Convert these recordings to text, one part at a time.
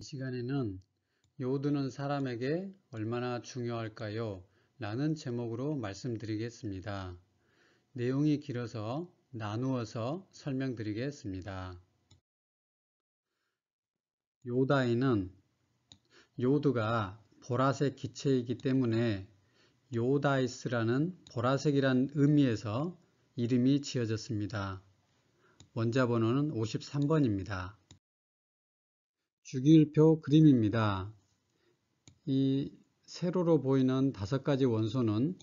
이 시간에는 요드는 사람에게 얼마나 중요할까요? 라는 제목으로 말씀드리겠습니다. 내용이 길어서 나누어서 설명드리겠습니다. 요다이는 요드가 보라색 기체이기 때문에 요다이스라는 보라색이란 의미에서 이름이 지어졌습니다. 원자 번호는 53번입니다. 주기율표 그림입니다. 이 세로로 보이는 다섯 가지 원소는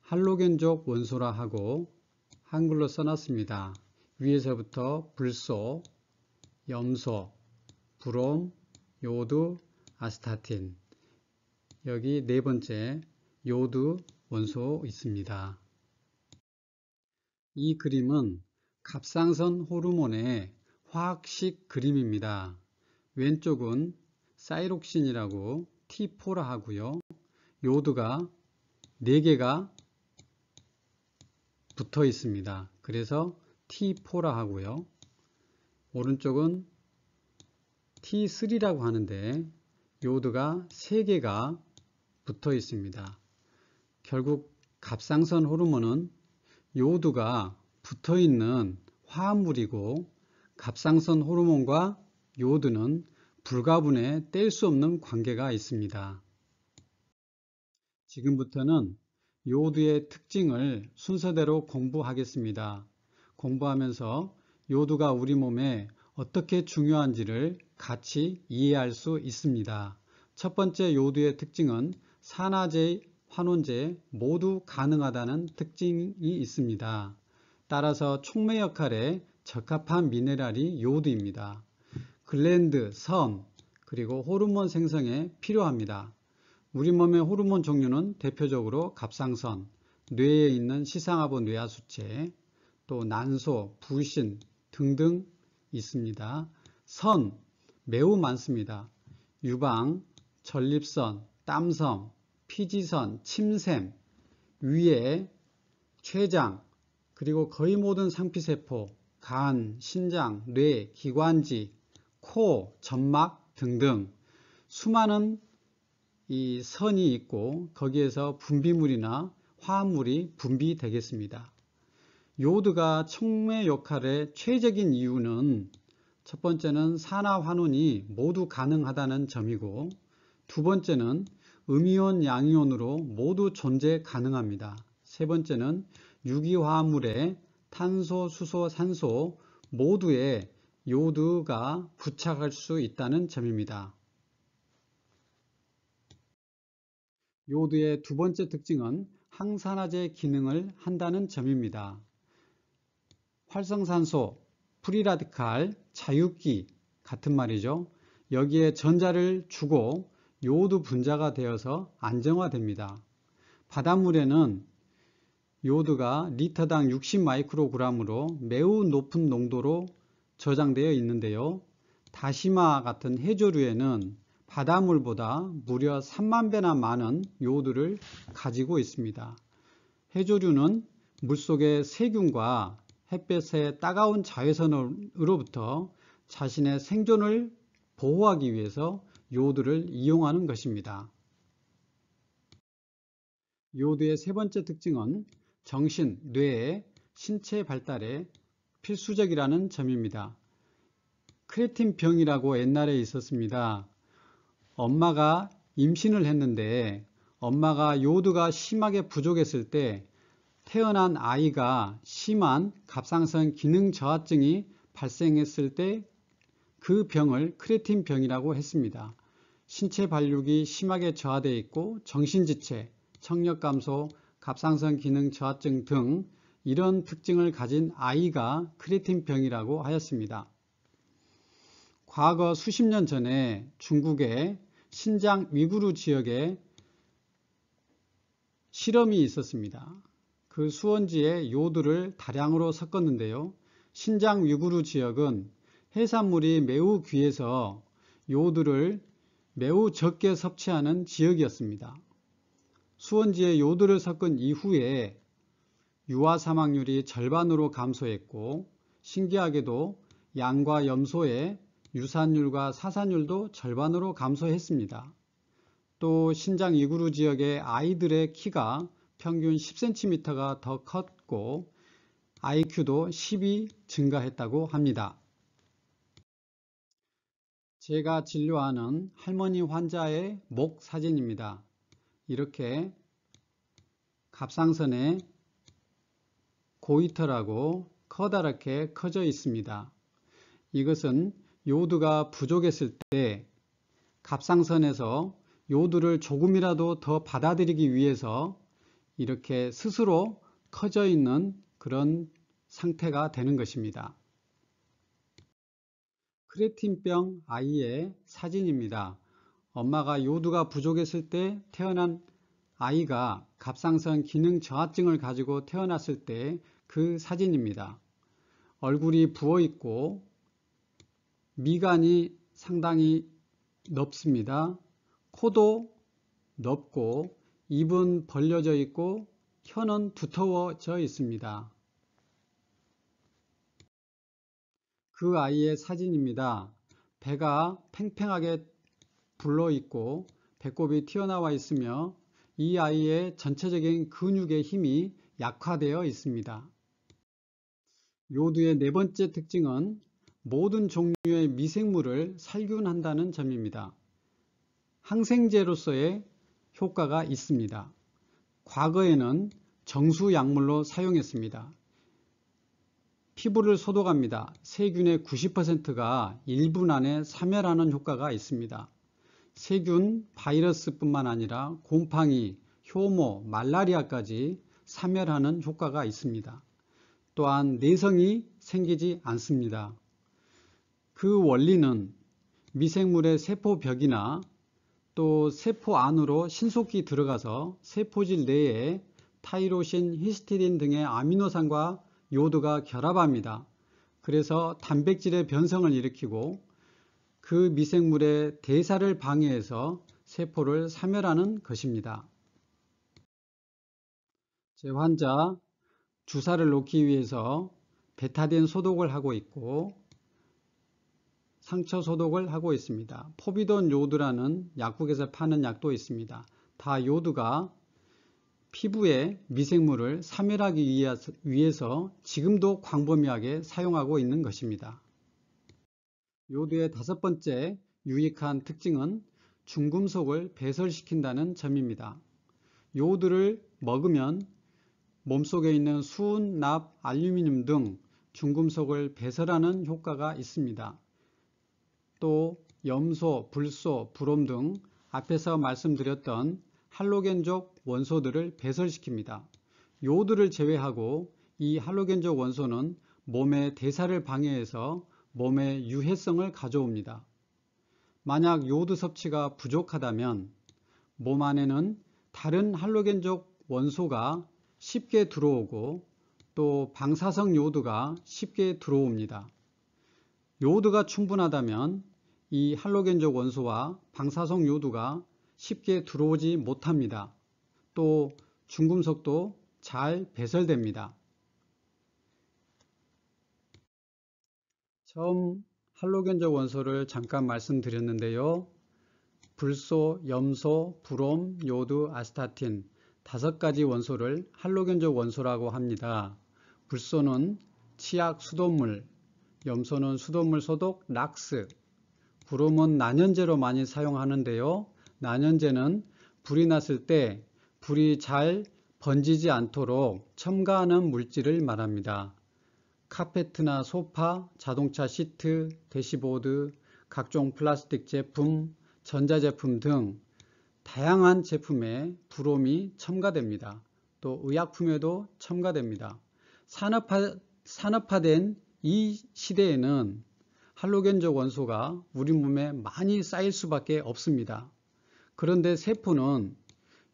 할로겐족 원소라 하고 한글로 써놨습니다. 위에서부터 불소, 염소, 브롬, 요드, 아스타틴 여기 네 번째 요드 원소 있습니다. 이 그림은 갑상선 호르몬의 화학식 그림입니다. 왼쪽은 사이록신이라고 T4라 하고요. 요드가 4개가 붙어 있습니다. 그래서 T4라 하고요. 오른쪽은 T3라고 하는데 요드가 3개가 붙어 있습니다. 결국 갑상선 호르몬은 요드가 붙어 있는 화합물이고 갑상선 호르몬과 요드는 불가분에뗄 수 없는 관계가 있습니다. 지금부터는 요드의 특징을 순서대로 공부하겠습니다. 공부하면서 요드가 우리 몸에 어떻게 중요한지를 같이 이해할 수 있습니다. 첫 번째 요드의 특징은 산화제, 환원제 모두 가능하다는 특징이 있습니다. 따라서 촉매 역할에 적합한 미네랄이 요드입니다. 글랜드, 섬, 그리고 호르몬 생성에 필요합니다. 우리 몸의 호르몬 종류는 대표적으로 갑상선, 뇌에 있는 시상하부 뇌하수체, 또 난소, 부신 등등 있습니다. 선, 매우 많습니다. 유방, 전립선, 땀섬, 피지선, 침샘, 위에, 췌장, 그리고 거의 모든 상피세포, 간, 신장, 뇌, 기관지, 코, 점막 등등 수많은 이 선이 있고 거기에서 분비물이나 화합물이 분비되겠습니다. 요드가 촉매 역할의 최적인 이유는 첫 번째는 산화환원이 모두 가능하다는 점이고 두 번째는 음이온 양이온으로 모두 존재 가능합니다. 세 번째는 유기화합물의 탄소, 수소, 산소 모두의 요드가 부착할 수 있다는 점입니다. 요드의 두 번째 특징은 항산화제 기능을 한다는 점입니다. 활성산소, 프리라디칼, 자유기 같은 말이죠. 여기에 전자를 주고 요오드 분자가 되어서 안정화됩니다. 바닷물에는 요오드가 리터당 60마이크로그램으로 매우 높은 농도로 저장되어 있는데요. 다시마 같은 해조류에는 바닷물보다 무려 3만 배나 많은 요오드를 가지고 있습니다. 해조류는 물속의 세균과 햇볕의 따가운 자외선으로부터 자신의 생존을 보호하기 위해서 요오드를 이용하는 것입니다. 요오드의 세 번째 특징은 정신, 뇌 신체 발달에 필수적이라는 점입니다. 크레틴 병이라고 옛날에 있었습니다. 엄마가 임신을 했는데 엄마가 요드가 심하게 부족했을 때 태어난 아이가 심한 갑상선 기능 저하증이 발생했을 때 그 병을 크레틴 병이라고 했습니다. 신체 발육이 심하게 저하되어 있고 정신지체, 청력 감소, 갑상선 기능 저하증 등 이런 특징을 가진 아이가 크레틴병이라고 하였습니다. 과거 수십 년 전에 중국의 신장 위구르 지역에 실험이 있었습니다. 그 수원지에 요드를 다량으로 섞었는데요. 신장 위구르 지역은 해산물이 매우 귀해서 요드를 매우 적게 섭취하는 지역이었습니다. 수원지에 요드를 섞은 이후에 유아 사망률이 절반으로 감소했고 신기하게도 양과 염소의 유산율과 사산율도 절반으로 감소했습니다. 또 신장 이구루 지역의 아이들의 키가 평균 10cm가 더 컸고 IQ도 10이 증가했다고 합니다. 제가 진료하는 할머니 환자의 목 사진입니다. 이렇게 갑상선에 고이터라고 커다랗게 커져 있습니다. 이것은 요드가 부족했을 때 갑상선에서 요드를 조금이라도 더 받아들이기 위해서 이렇게 스스로 커져 있는 그런 상태가 되는 것입니다. 크레틴병 아이의 사진입니다. 엄마가 요두가 부족했을 때 태어난 아이가 갑상선 기능 저하증을 가지고 태어났을 때그 사진입니다. 얼굴이 부어 있고 미간이 상당히 넓습니다. 코도 넓고 입은 벌려져 있고 혀는 두터워져 있습니다. 그 아이의 사진입니다. 배가 팽팽하게 불러 있고 배꼽이 튀어나와 있으며 이 아이의 전체적인 근육의 힘이 약화되어 있습니다. 요드의 네 번째 특징은 모든 종류의 미생물을 살균한다는 점입니다. 항생제로서의 효과가 있습니다. 과거에는 정수약물로 사용했습니다. 피부를 소독합니다. 세균의 90%가 1분 안에 사멸하는 효과가 있습니다. 세균, 바이러스뿐만 아니라 곰팡이, 효모, 말라리아까지 사멸하는 효과가 있습니다. 또한 내성이 생기지 않습니다. 그 원리는 미생물의 세포벽이나 또 세포 안으로 신속히 들어가서 세포질 내에 타이로신, 히스티딘 등의 아미노산과 요드가 결합합니다. 그래서 단백질의 변성을 일으키고 그 미생물의 대사를 방해해서 세포를 사멸하는 것입니다. 제 환자 주사를 놓기 위해서 베타딘 소독을 하고 있고 상처 소독을 하고 있습니다. 포비돈 요드라는 약국에서 파는 약도 있습니다. 다 요드가 피부에 미생물을 사멸하기 위해서 지금도 광범위하게 사용하고 있는 것입니다. 요드의 다섯 번째 유익한 특징은 중금속을 배설시킨다는 점입니다. 요드를 먹으면 몸속에 있는 수은, 납, 알루미늄 등 중금속을 배설하는 효과가 있습니다. 또 염소, 불소, 불 ô 등 앞에서 말씀드렸던 할로겐족 원소들을 배설시킵니다. 요드를 제외하고 이 할로겐족 원소는 몸의 대사를 방해해서 몸의 유해성을 가져옵니다. 만약 요드 섭취가 부족하다면 몸 안에는 다른 할로겐족 원소가 쉽게 들어오고 또 방사성 요드가 쉽게 들어옵니다. 요드가 충분하다면 이 할로겐족 원소와 방사성 요드가 쉽게 들어오지 못합니다. 또 중금속도 잘 배설됩니다. 처음 할로겐족 원소를 잠깐 말씀드렸는데요. 불소, 염소, 브롬, 요드, 아스타틴 다섯 가지 원소를 할로겐족 원소라고 합니다. 불소는 치약 수돗물, 염소는 수돗물 소독 락스, 구름은 난연제로 많이 사용하는데요. 난연제는 불이 났을 때 불이 잘 번지지 않도록 첨가하는 물질을 말합니다. 카페트나 소파, 자동차 시트, 대시보드, 각종 플라스틱 제품, 전자제품 등 다양한 제품에 불롬이 첨가됩니다. 또 의약품에도 첨가됩니다. 산업화, 산업화된 이 시대에는 할로겐적 원소가 우리 몸에 많이 쌓일 수밖에 없습니다. 그런데 세포는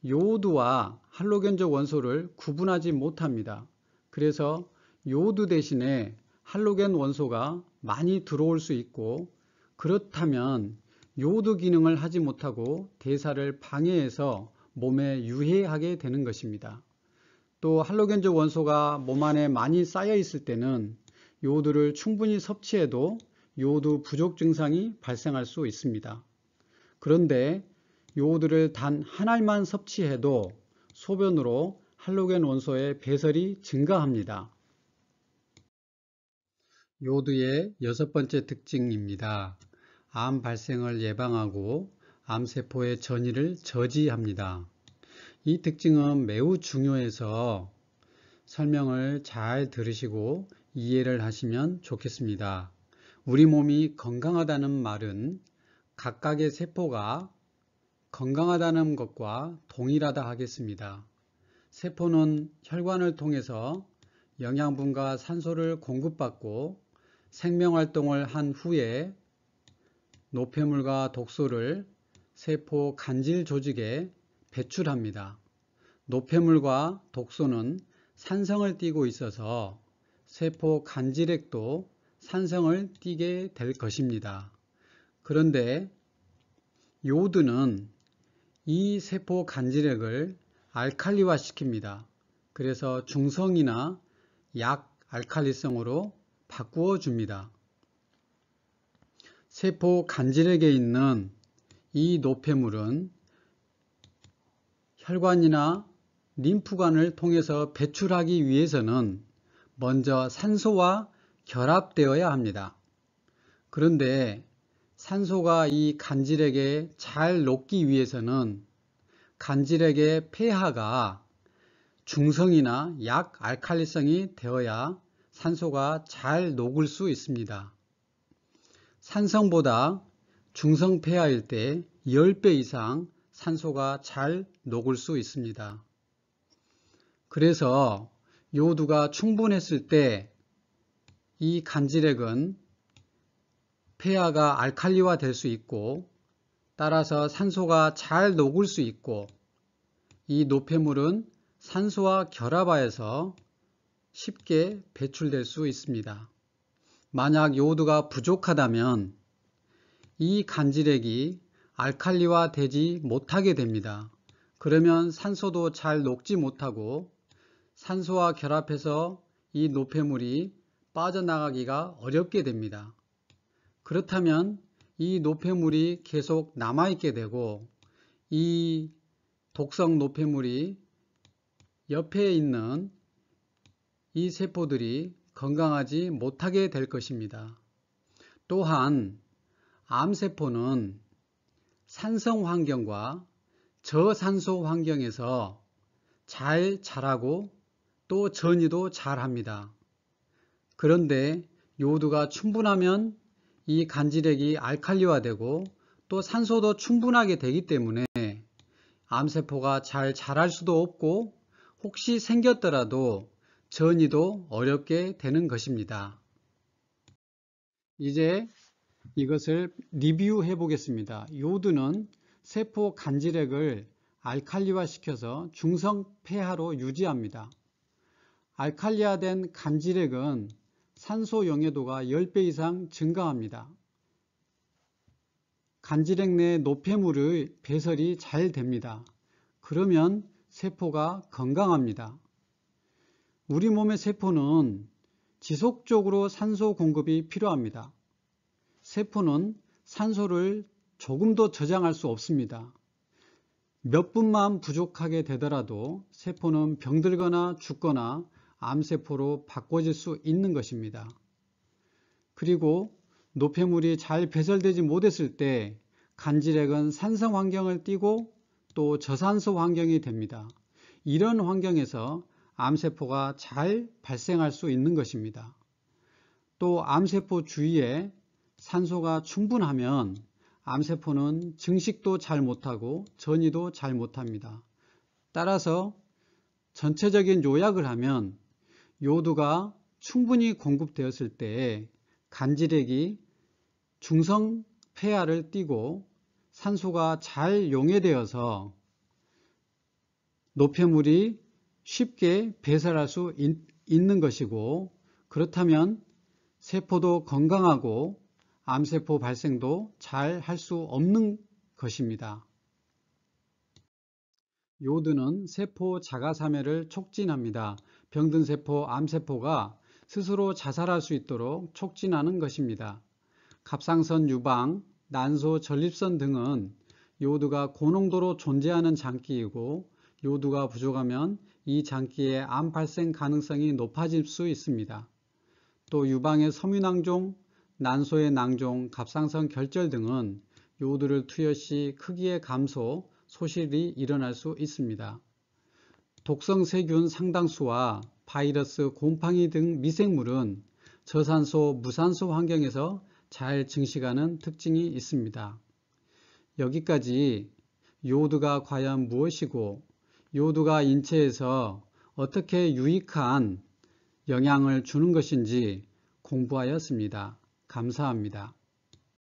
요오드와 할로겐적 원소를 구분하지 못합니다. 그래서 요오드 대신에 할로겐 원소가 많이 들어올 수 있고 그렇다면 요드 기능을 하지 못하고 대사를 방해해서 몸에 유해하게 되는 것입니다. 또 할로겐적 원소가 몸 안에 많이 쌓여 있을 때는 요드를 충분히 섭취해도 요드 부족 증상이 발생할 수 있습니다. 그런데 요오드를 단 한 알만 섭취해도 소변으로 할로겐 원소의 배설이 증가합니다. 요오드의 여섯 번째 특징입니다. 암 발생을 예방하고 암세포의 전이를 저지합니다. 이 특징은 매우 중요해서 설명을 잘 들으시고 이해를 하시면 좋겠습니다. 우리 몸이 건강하다는 말은 각각의 세포가 건강하다는 것과 동일하다 하겠습니다. 세포는 혈관을 통해서 영양분과 산소를 공급받고 생명활동을 한 후에 노폐물과 독소를 세포 간질 조직에 배출합니다. 노폐물과 독소는 산성을 띠고 있어서 세포 간질액도 산성을 띠게 될 것입니다. 그런데 요드는이 세포 간질액을 알칼리화 시킵니다. 그래서 중성이나 약 알칼리성으로 바꾸어 줍니다. 세포 간질액에 있는 이 노폐물은 혈관이나 림프관을 통해서 배출하기 위해서는 먼저 산소와 결합되어야 합니다. 그런데 산소가 이 간질액에 잘 녹기 위해서는 간질액의 pH가 중성이나 약 알칼리성이 되어야 산소가 잘 녹을 수 있습니다. 산성보다 중성 폐하일 때 10배 이상 산소가 잘 녹을 수 있습니다. 그래서 요두가 충분했을 때 이간질액은 폐하가 알칼리화 될 수 있고 따라서 산소가 잘 녹을 수 있고 이 노폐물은 산소와 결합하여서 쉽게 배출될 수 있습니다. 만약 요오드가 부족하다면 이 간지렉이 알칼리화 되지 못하게 됩니다. 그러면 산소도 잘 녹지 못하고 산소와 결합해서 이 노폐물이 빠져나가기가 어렵게 됩니다. 그렇다면 이 노폐물이 계속 남아있게 되고 이 독성 노폐물이 옆에 있는 이 세포들이 건강하지 못하게 될 것입니다. 또한 암세포는 산성 환경과 저산소 환경에서 잘 자라고 또 전이도 잘 합니다. 그런데 요두가 충분하면 이 간지력이 알칼리화되고 또 산소도 충분하게 되기 때문에 암세포가 잘 자랄 수도 없고 혹시 생겼더라도 전이도 어렵게 되는 것입니다. 이제 이것을 리뷰해 보겠습니다. 요드는 세포 간지력을 알칼리화 시켜서 중성 폐하로 유지합니다. 알칼리화된 간지력은 산소 영해도가 10배 이상 증가합니다. 간지력 내 노폐물의 배설이 잘 됩니다. 그러면 세포가 건강합니다. 우리 몸의 세포는 지속적으로 산소 공급이 필요합니다. 세포는 산소를 조금도 저장할 수 없습니다. 몇 분만 부족하게 되더라도 세포는 병들거나 죽거나 암세포로 바꿔질 수 있는 것입니다. 그리고 노폐물이 잘 배설되지 못했을 때간질액은 산성 환경을 띠고 또 저산소 환경이 됩니다. 이런 환경에서 암세포가 잘 발생할 수 있는 것입니다. 또 암세포 주위에 산소가 충분하면 암세포는 증식도 잘 못하고 전이도 잘 못합니다. 따라서 전체적인 요약을 하면 요도가 충분히 공급되었을 때 간지력이 중성 폐하를 띠고 산소가 잘 용해되어서 노폐물이 쉽게 배설할 수 있, 있는 것이고 그렇다면 세포도 건강하고 암세포 발생도 잘 할 수 없는 것입니다. 요드는 세포 자가사멸을 촉진합니다. 병든 세포, 암세포가 스스로 자살할 수 있도록 촉진하는 것입니다. 갑상선 유방, 난소 전립선 등은 요드가 고농도로 존재하는 장기이고 요두가 부족하면 이장기에암 발생 가능성이 높아질 수 있습니다. 또 유방의 섬유낭종, 난소의 낭종, 갑상선 결절 등은 요두를 투여시 크기의 감소, 소실이 일어날 수 있습니다. 독성 세균 상당수와 바이러스, 곰팡이 등 미생물은 저산소, 무산소 환경에서 잘 증식하는 특징이 있습니다. 여기까지 요오드가 과연 무엇이고 요두가 인체에서 어떻게 유익한 영향을 주는 것인지 공부하였습니다. 감사합니다.